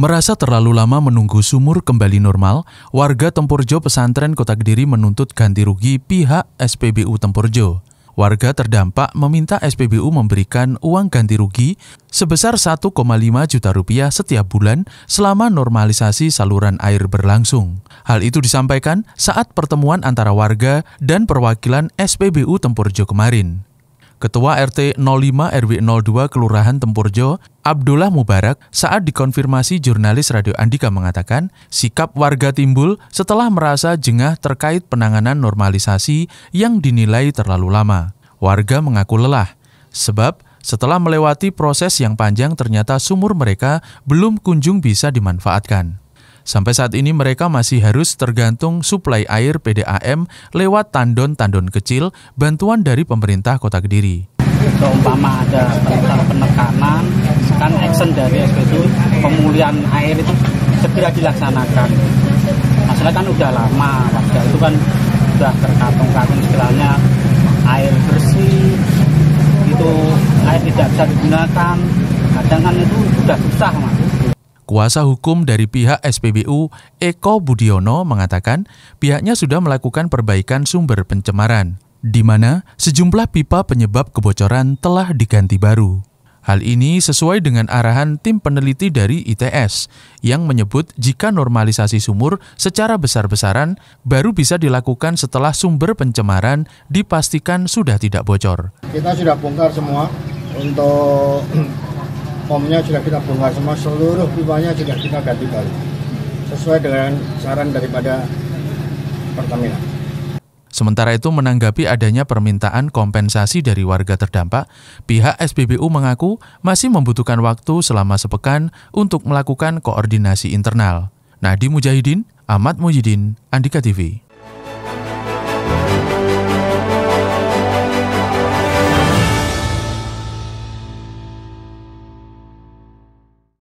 Merasa terlalu lama menunggu sumur kembali normal, warga Tempurjo Pesantren Kota Kediri menuntut ganti rugi pihak SPBU Tempurjo. Warga terdampak meminta SPBU memberikan uang ganti rugi sebesar 1,5 juta rupiah setiap bulan selama normalisasi saluran air berlangsung. Hal itu disampaikan saat pertemuan antara warga dan perwakilan SPBU Tempurjo kemarin. Ketua RT 05 RW 02 Kelurahan Tempurjo, Abdullah Mubarak, saat dikonfirmasi jurnalis Radio Andika mengatakan, sikap warga timbul setelah merasa jengah terkait penanganan normalisasi yang dinilai terlalu lama. Warga mengaku lelah, sebab setelah melewati proses yang panjang ternyata sumur mereka belum kunjung bisa dimanfaatkan. Sampai saat ini mereka masih harus tergantung suplai air PDAM lewat tandon-tandon kecil bantuan dari pemerintah Kota Kediri. Seumpama ada tentang penekanan, kan action dari itu pemulihan air itu segera dilaksanakan. Masalah kan udah lama, warga itu kan sudah terkatung-katung istilahnya air bersih itu air tidak bisa digunakan kadang kan itu sudah susah mas Kuasa hukum dari pihak SPBU, Eko Budiono, mengatakan pihaknya sudah melakukan perbaikan sumber pencemaran, di mana sejumlah pipa penyebab kebocoran telah diganti baru. Hal ini sesuai dengan arahan tim peneliti dari ITS yang menyebut jika normalisasi sumur secara besar-besaran baru bisa dilakukan setelah sumber pencemaran dipastikan sudah tidak bocor. Kita sudah bongkar semua untuk pomnya sudah kita buka semua seluruh pipanya sudah kita ganti baru sesuai dengan saran daripada Pertamina. Sementara itu menanggapi adanya permintaan kompensasi dari warga terdampak, pihak SPBU mengaku masih membutuhkan waktu selama sepekan untuk melakukan koordinasi internal. Nadi Mujahidin, Ahmad Mujidin, Andika TV.